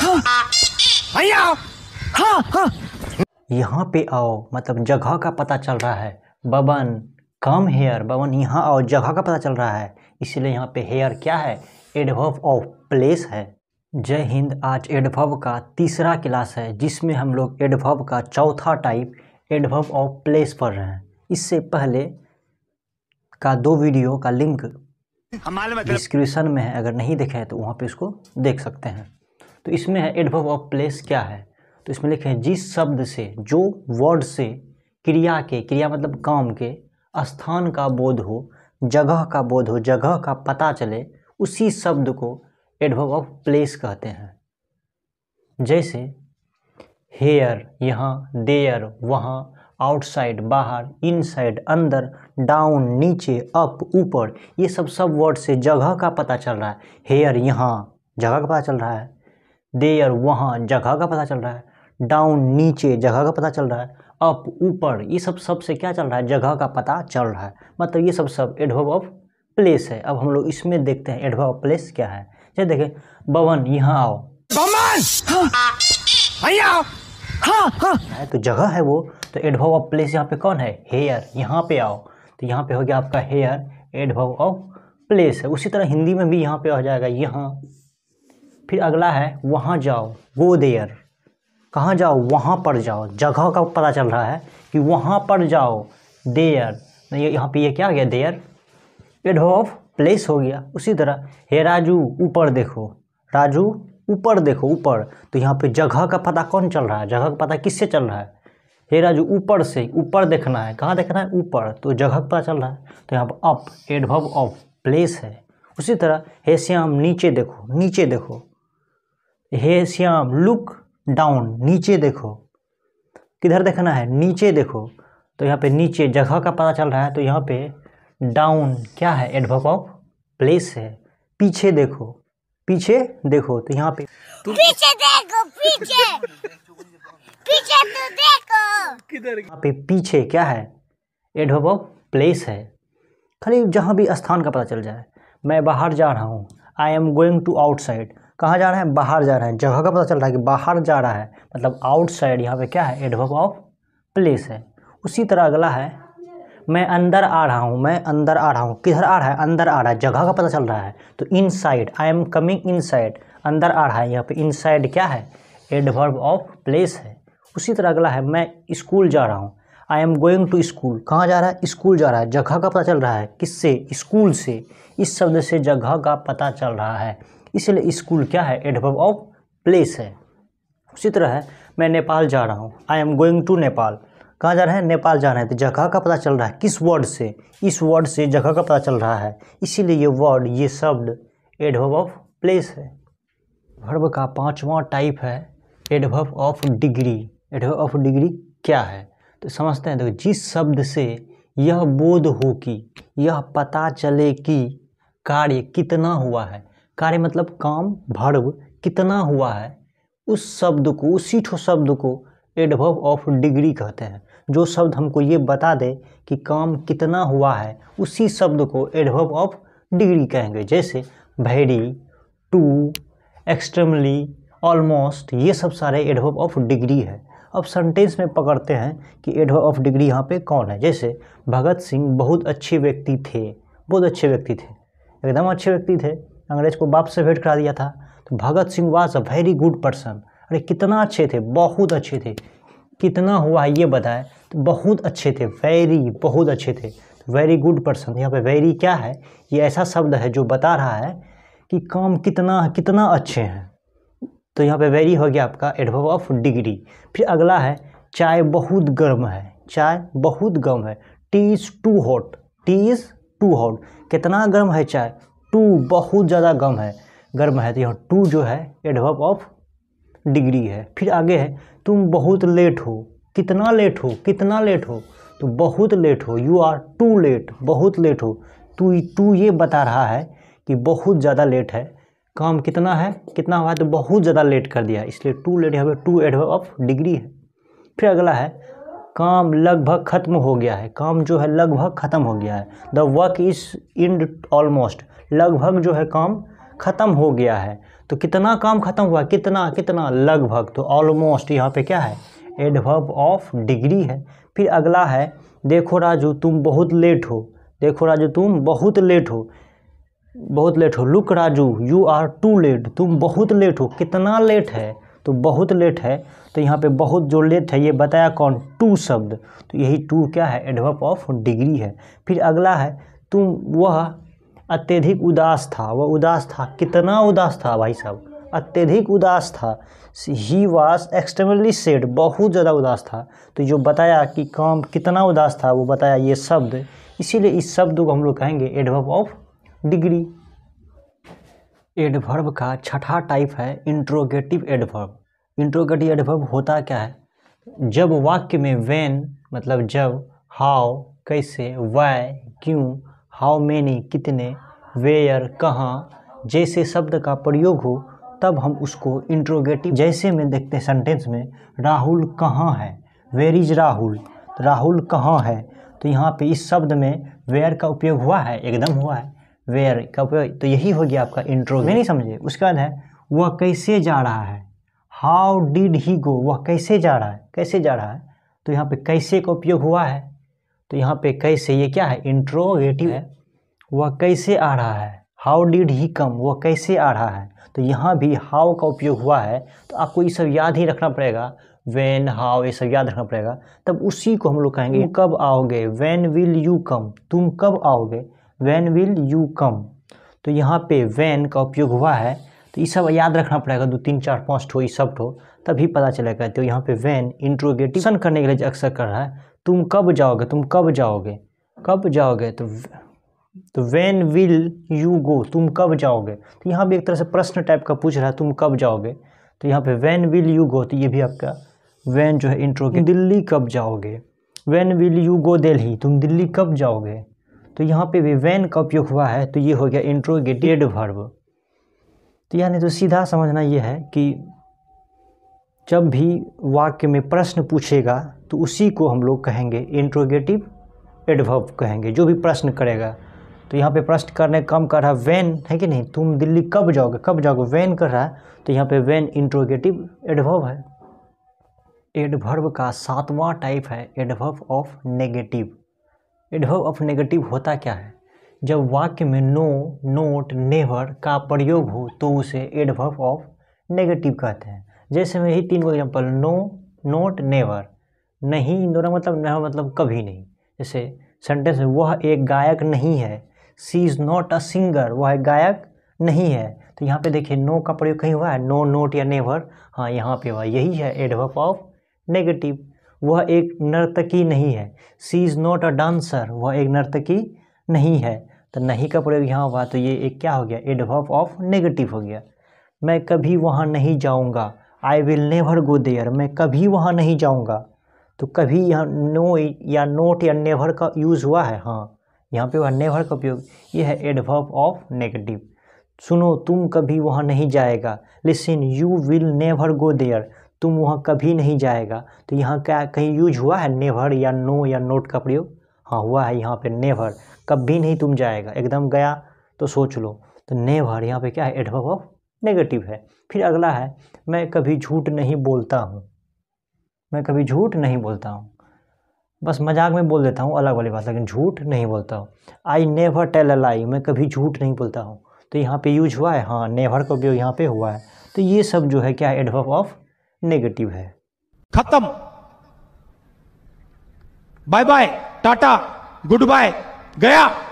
हाँ। हाँ, हाँ। यहाँ पे आओ मतलब जगह का पता चल रहा है बबन कम हेयर बबन यहाँ आओ जगह का पता चल रहा है इसलिए यहाँ पे हेयर क्या है एडभव ऑफ प्लेस है जय हिंद आज एडभव का तीसरा क्लास है जिसमें हम लोग एडभव का चौथा टाइप एडभव ऑफ प्लेस पढ़ रहे हैं इससे पहले का दो वीडियो का लिंक मतलब डिस्क्रिप्शन में है अगर नहीं देखे तो वहाँ पे इसको देख सकते हैं तो इसमें है एडभव ऑफ प्लेस क्या है तो इसमें लिखे हैं जिस शब्द से जो वर्ड से क्रिया के क्रिया मतलब काम के स्थान का बोध हो जगह का बोध हो जगह का पता चले उसी शब्द को एडभव ऑफ प्लेस कहते हैं जैसे हेयर यहाँ देयर वहाँ आउटसाइड बाहर इनसाइड अंदर डाउन नीचे अप ऊपर ये सब सब वर्ड से जगह का पता चल रहा है हेयर यहाँ जगह का पता चल रहा है देयर वहाँ जगह का पता चल रहा है डाउन नीचे जगह का पता चल रहा है अप ऊपर ये सब सब से क्या चल रहा है जगह का पता चल रहा है मतलब ये सब सब एडवर्ब ऑफ प्लेस है अब हम लोग इसमें देखते हैं एडवर्ब ऑफ प्लेस क्या है ये देखें बवन यहाँ आओ हाँ। भैया हाँ, हाँ। तो जगह है वो तो एडवर्ब ऑफ प्लेस यहाँ पे कौन है हेयर यहाँ पे आओ तो यहाँ पे हो गया आपका हेयर एडवर्ब ऑफ प्लेस है उसी तरह हिंदी में भी यहाँ पे हो जाएगा यहाँ फिर अगला है वहाँ जाओ गो देयर कहाँ जाओ वहाँ पर जाओ जगह का पता चल रहा है कि वहाँ पर जाओ देयर नहीं यहाँ पे ये क्या हो गया देयर एड ऑफ प्लेस हो गया उसी तरह हे राजू ऊपर देखो राजू ऊपर देखो ऊपर तो यहाँ पे जगह का पता कौन चल रहा है जगह का पता किससे चल रहा है हे राजू ऊपर से ऊपर देखना है कहाँ देखना है ऊपर तो जगह का पता चल रहा है तो यहाँ पर अप एडभव ऑफ प्लेस है उसी तरह हे श्याम नीचे देखो नीचे देखो हे श्याम लुक डाउन नीचे देखो किधर देखना है नीचे देखो तो यहाँ पे नीचे जगह का पता चल रहा है तो यहाँ पे डाउन क्या है एडवर्ब ऑफ प्लेस है पीछे देखो पीछे देखो तो यहाँ पे तो पीछे देखो पीछे पीछे तो देखो किधर यहाँ पे पीछे क्या है एडवर्ब ऑफ प्लेस है खाली जहाँ भी स्थान का पता चल जाए मैं बाहर जा रहा हूँ I am going to outside कहाँ जा रहा है बाहर जा रहा है जगह का पता चल रहा है कि बाहर जा रहा है मतलब आउटसाइड यहाँ पे क्या है एडवर्ब ऑफ प्लेस है उसी तरह अगला है मैं अंदर आ रहा हूँ मैं अंदर आ रहा हूँ किधर आ रहा है अंदर आ रहा है जगह का पता चल रहा है तो inside I am coming inside अंदर आ रहा है यहाँ पर इन साइड क्या है एडवर्ब ऑफ प्लेस है उसी तरह अगला है मैं स्कूल जा रहा हूँ I am going to school कहाँ जा रहा है स्कूल जा रहा है जगह का पता चल रहा है किससे स्कूल से इस शब्द से जगह का पता चल रहा है इसलिए स्कूल क्या है एडवर्ब ऑफ प्लेस है उसी तरह है मैं नेपाल जा रहा हूँ I am going to Nepal कहाँ जा रहे हैं नेपाल जा रहे हैं तो जगह का पता चल रहा है किस वर्ड से इस वर्ड से जगह का पता चल रहा है इसीलिए ये वर्ड ये शब्द एडभव ऑफ प्लेस है वर्ब का पाँचवा टाइप है एडभव of degree adverb of degree क्या है तो समझते हैं देखो तो जिस शब्द से यह बोध हो कि यह पता चले कि कार्य कितना हुआ है कार्य मतलब काम भर्व कितना हुआ है उस शब्द को उसी ठो शब्द को एडभव ऑफ डिग्री कहते हैं जो शब्द हमको ये बता दे कि काम कितना हुआ है उसी शब्द को एडभव ऑफ डिग्री कहेंगे जैसे वेरी टू एक्सट्रीमली ऑलमोस्ट ये सब सारे एडभव ऑफ डिग्री है अब सेंटेंस में पकड़ते हैं कि एडभव ऑफ डिग्री यहाँ पे कौन है जैसे भगत सिंह बहुत अच्छे व्यक्ति थे बहुत अच्छे व्यक्ति थे एकदम अच्छे व्यक्ति थे अंग्रेज को बाप से भेंट करा दिया था तो Bhagat Singh was a very good person अरे कितना अच्छे थे बहुत अच्छे थे कितना हुआ है ये बताए तो बहुत अच्छे थे वेरी बहुत अच्छे थे वेरी गुड पर्सन यहाँ पे वेरी क्या है ये ऐसा शब्द है जो बता रहा है कि काम कितना कितना अच्छे हैं तो यहाँ पे वेरी हो गया आपका एडव ऑफ डिग्री फिर अगला है चाय बहुत गर्म है चाय बहुत गर्म है tea is too hot tea is too hot कितना गर्म है चाय टू बहुत ज़्यादा गम है गर्म है तो यहाँ टू जो है एडव ऑफ डिग्री है फिर आगे है तुम बहुत लेट हो कितना लेट हो कितना लेट हो तो बहुत लेट हो यू आर टू लेट बहुत लेट हो तू तू ये बता रहा है कि बहुत ज़्यादा लेट है काम कितना है कितना हुआ है तो बहुत ज़्यादा लेट कर दिया इसलिए टू लेट यहाँ पर टू एडव ऑफ डिग्री है फिर अगला है काम लगभग ख़त्म हो गया है काम जो है लगभग ख़त्म हो गया है the work is end almost लगभग जो है काम ख़त्म हो गया है तो कितना काम ख़त्म हुआ कितना कितना लगभग तो ऑलमोस्ट यहाँ पे क्या है एडवर्ब ऑफ डिग्री है फिर अगला है देखो राजू तुम बहुत लेट हो देखो राजू तुम बहुत लेट हो बहुत लेट हो look Raju you are too late तुम बहुत लेट हो कितना लेट है तो बहुत लेट है तो यहाँ पे बहुत जो लेट है ये बताया कौन टू शब्द तो यही टू क्या है एडवर्ब ऑफ डिग्री है फिर अगला है तुम वह अत्यधिक उदास था वह उदास था कितना उदास था भाई साहब अत्यधिक उदास था ही वास एक्सटर्नली सेड बहुत ज़्यादा उदास था तो जो बताया कि काम कितना उदास था वो बताया ये शब्द इसीलिए इस शब्द को हम लोग कहेंगे एडवर्ब ऑफ डिग्री एडवर्ब का छठा टाइप है इंट्रोगेटिव एडवर्ब इंट्रोगेटिव एडवर्ब होता क्या है जब वाक्य में वेन मतलब जब हाउ कैसे वाय क्यों हाउ मैनी कितने वेयर कहाँ जैसे शब्द का प्रयोग हो तब हम उसको इंट्रोगेटिव जैसे में देखते हैं सेंटेंस में राहुल कहाँ है वेयर इज राहुल तो राहुल कहाँ है तो यहाँ पे इस शब्द में वेयर का उपयोग हुआ है एकदम हुआ है वेयर का उपयोग तो यही हो गया आपका इंट्रो मैं नहीं समझे उसके बाद है वह कैसे जा रहा है हाउ डिड ही गो वह कैसे जा रहा है कैसे जा रहा है तो यहाँ पे कैसे का उपयोग हुआ है तो यहाँ पे कैसे ये क्या है इंट्रोगेटिव है वह कैसे आ रहा है हाउ डिड ही कम वह कैसे आ रहा है तो यहाँ भी हाउ का उपयोग हुआ है तो आपको ये सब याद ही रखना पड़ेगा वैन हाउ ये सब याद रखना पड़ेगा तब उसी को हम लोग कहेंगे कब आओगे वैन विल यू कम तुम कब आओगे वैन विल यू कम तो यहाँ पे वैन का उपयोग हुआ है तो ये सब याद रखना पड़ेगा दो तीन चार पाँच ठो ये सब ठो तभी पता चलेगा तो यहाँ पे वैन इंट्रोगेटिव करने के लिए अक्सर कर रहा है तुम कब जाओगे तुम कब जाओगे कब जाओगे तो तो वैन विल यू गो तुम कब जाओगे तो यहाँ भी एक तरह से प्रश्न टाइप का पूछ रहा है तुम कब जाओगे तो यहाँ पे वैन विल यू गो तो ये भी आपका वैन जो है इंट्रो के दिल्ली कब जाओगे when will you go Delhi तुम दिल्ली कब जाओगे तो यहाँ पे भी वैन का उपयोग हुआ है तो ये हो गया इंट्रो इंट्रोगेटेड वर्ब तो यानी तो सीधा समझना ये है कि जब भी वाक्य में प्रश्न पूछेगा तो उसी को हम लोग कहेंगे इंट्रोगेटिव एडवर्ब कहेंगे जो भी प्रश्न करेगा तो यहाँ पे प्रश्न करने कम कर रहा है वैन है कि नहीं तुम दिल्ली कब जाओगे कब जाओगे वैन कर रहा है तो यहाँ पे वैन इंट्रोगेटिव एडवर्ब है एडवर्ब का सातवां टाइप है adverb of negative adverb of negative होता क्या है जब वाक्य में नो नोट नेवर का प्रयोग हो तो उसे एडवर्ब ऑफ नेगेटिव कहते हैं जैसे में ही तीन को एग्जाम्पल नो नोट नेवर नहीं इन दोनों मतलब नेवर मतलब कभी नहीं जैसे सेंटेंस वह एक गायक नहीं है she is not a singer वह एक गायक नहीं है तो यहाँ पे देखिए नो का प्रयोग कहीं हुआ है नो नोट या नेवर हाँ यहाँ पे हुआ यही है एडवर्ब ऑफ नेगेटिव वह एक नर्तकी नहीं है she is not a dancer वह एक नर्तकी नहीं है तो नहीं का प्रयोग यहाँ हुआ तो ये एक क्या हो गया एडवर्ब ऑफ नेगेटिव हो गया मैं कभी वहाँ नहीं जाऊँगा I will never go there मैं कभी वहाँ नहीं जाऊँगा तो कभी यहाँ नो या नोट या नेवर का यूज़ हुआ है हाँ यहाँ पे वह नेवर का उपयोग ये है एडवर्ब ऑफ नेगेटिव सुनो तुम कभी वहाँ नहीं जाएगा listen you will never go there तुम वहाँ कभी नहीं जाएगा तो यहाँ क्या कहीं यूज हुआ है नेवर या नो या नोट का प्रयोग हाँ हुआ है यहाँ पे नेवर कभी नहीं तुम जाएगा एकदम गया तो सोच लो तो नेवर यहाँ पे क्या है एडवर्ब ऑफ नेगेटिव है फिर अगला है मैं कभी झूठ नहीं बोलता हूँ मैं कभी झूठ नहीं बोलता हूँ बस मजाक में बोल देता हूँ अलग वाली बात लेकिन झूठ नहीं बोलता हूँ आई नेवर टेल अ लाई मैं कभी झूठ नहीं बोलता हूँ तो यहाँ पे यूज हुआ है हाँ नेवर का उपयोग यहाँ पे हुआ है तो ये सब जो है क्या एडवर्ब ऑफ नेगेटिव है खत्म बाय बाय टाटा गुड बाय गया